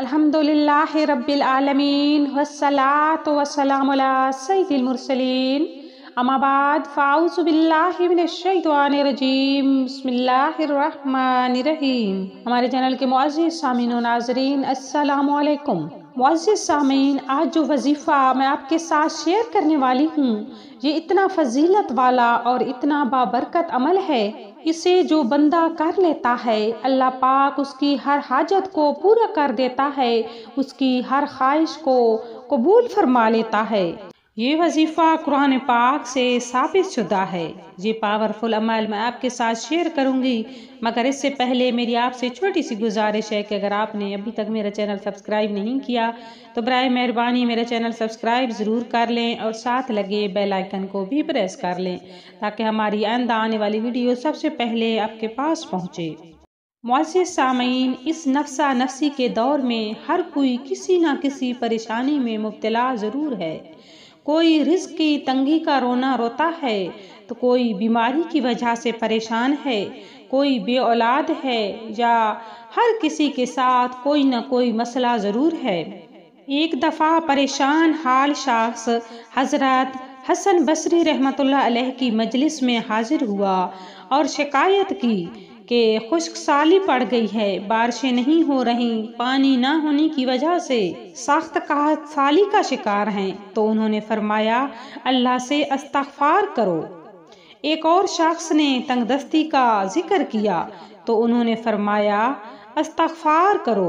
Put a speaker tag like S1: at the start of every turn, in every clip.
S1: الحمد لله رب العالمين والصلاة والسلام على سيد المرسلين أما بعد فأعوذ بالله من الشيطان الرجيم بسم الله الرحمن الرحيم ہمارے چینل کے معزز سامعین و ناظرین السلام علیکم Moz सामीन आज जो वजीफ़ा मैं आपके साथ शेयर करने वाली हूँ ये इतना फजीलत वाला और इतना बाबरकत अमल है इसे जो बंदा कर लेता है अल्लाह पाक उसकी हर हाजत को पूरा कर देता है उसकी हर ख्वाहिश को कबूल फरमा लेता है ये वजीफ़ा कुरान पाक से साबित शुदा है ये पावरफुल अमल मैं आपके साथ शेयर करूंगी मगर इससे पहले मेरी आपसे छोटी सी गुजारिश है कि अगर आपने अभी तक मेरा चैनल सब्सक्राइब नहीं किया तो बर मेहरबानी मेरा चैनल सब्सक्राइब ज़रूर कर लें और साथ लगे बेल आइकन को भी प्रेस कर लें ताकि हमारी आंदा आने वाली वीडियो सबसे पहले आपके पास पहुँचे मुआज़ सामीन इस नफसा नफसी के दौर में हर कोई किसी न किसी परेशानी में मुबतला ज़रूर है कोई रिस्क की तंगी का रोना रोता है तो कोई बीमारी की वजह से परेशान है कोई बे औलाद है या हर किसी के साथ कोई ना कोई मसला ज़रूर है एक दफ़ा परेशान हाल शख्स हजरत हसन बसरी रहमतुल्लाह अलैह की मजलिस में हाजिर हुआ और शिकायत की कि खुश्क साली पड़ गई है बारिशें नहीं हो रही पानी ना होने की वजह से सख्त काहत साली का शिकार हैं तो उन्होंने फरमाया अल्लाह से अस्तफार करो एक और शख्स ने तंगदस्ती का जिक्र किया तो उन्होंने फरमाया अस्तफार करो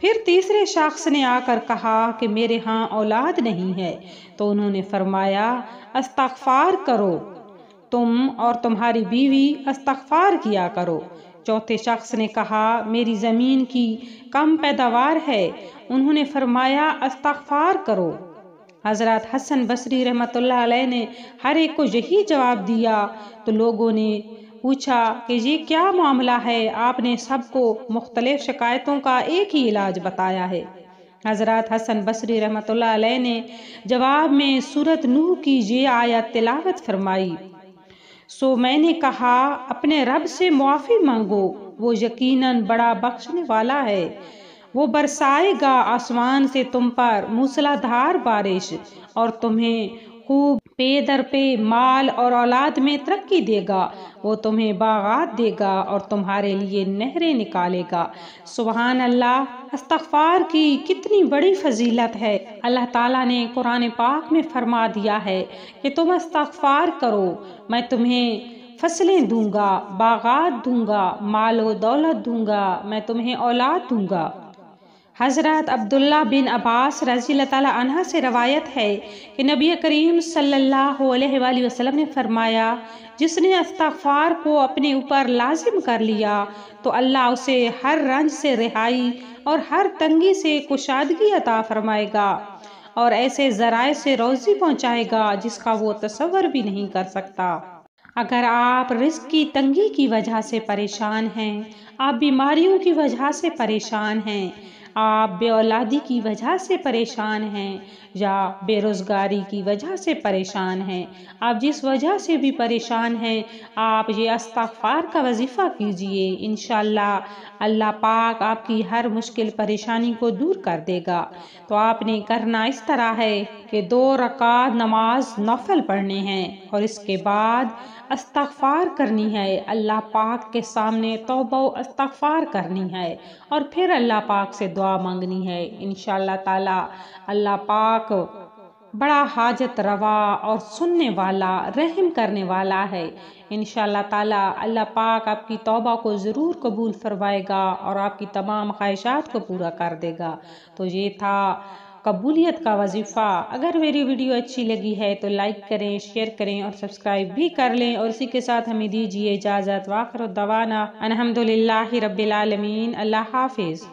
S1: फिर तीसरे शख्स ने आकर कहा कि मेरे यहाँ औलाद नहीं है तो उन्होंने फरमाया अस्तफार करो तुम और तुम्हारी बीवी अस्तगफार किया करो चौथे शख्स ने कहा मेरी ज़मीन की कम पैदावार है उन्होंने फरमाया अस्तगफार करो हज़रत हसन बसरी रहमत ने हर एक को यही जवाब दिया तो लोगों ने पूछा कि ये क्या मामला है आपने सबको मुख्तलिफ शिकायतों का एक ही इलाज बताया है हज़रत हसन बसरी रहमत ने जवाब में सूरत नूह की ये आयत तिलावत फरमाई सो मैंने कहा अपने रब से मुआफ़ी मांगो वो यकीनन बड़ा बख्शने वाला है वो बरसाएगा आसमान से तुम पर मूसलाधार बारिश और तुम्हें खूब पे दर पे माल और औलाद में तरक्की देगा वो तुम्हें बागात देगा और तुम्हारे लिए नहरें निकालेगा सुबहान अल्लाह अस्तफ़ार की कितनी बड़ी फजीलत है अल्लाह ताला ने कुरान पाक में फरमा दिया है कि तुम अस्तफ़ार करो मैं तुम्हें फसलें दूंगा बागात दूंगा माल व दौलत दूंगा मैं तुम्हें औलाद दूंगा हज़रत अब्दुल्ला बिन अब्बास रजी तह से रवायत है कि नबी करीम सल्ला वसलम ने फरमाया जिसने अस्तफ़ार को अपने ऊपर लाजिम कर लिया तो अल्लाह उसे हर रंज से रिहाई और हर तंगी से कुशादगी अता फरमाएगा और ऐसे ज़राए से रोज़ी पहुँचाएगा जिसका वो तस्वर भी नहीं कर सकता अगर आप रिस्क की तंगी की वजह से परेशान हैं आप बीमारियों की वजह से परेशान हैं आप औलादी की वजह से परेशान हैं या बेरोज़गारी की वजह से परेशान हैं आप जिस वजह से भी परेशान हैं आप ये अस्तफ़ार का वजीफ़ा कीजिए इन अल्लाह पाक आपकी हर मुश्किल परेशानी को दूर कर देगा तो आपने करना इस तरह है कि दो रकात नमाज नफल पढ़ने हैं और इसके बाद अस्तफ़ार करनी है अल्लाह पाक के सामने तोबा अस्तफ़ार करनी है और फिर अल्लाह पाक से दुआ मांगनी है इन ताला अल्लाह पाक बड़ा हाजत रवा और सुनने वाला रहम करने वाला है इन ताला अल्लाह पाक आपकी तौबा को ज़रूर कबूल फरमाएगा और आपकी तमाम ख्वाहिशात को पूरा कर देगा तो ये था कबूलियत का वजीफ़ा अगर मेरी वीडियो अच्छी लगी है तो लाइक करें शेयर करें और सब्सक्राइब भी कर लें और इसी के साथ हमें दीजिए इजाज़त वाखर दवाना अलहमदुल्ला रबालमीन अल्लाह हाफिज़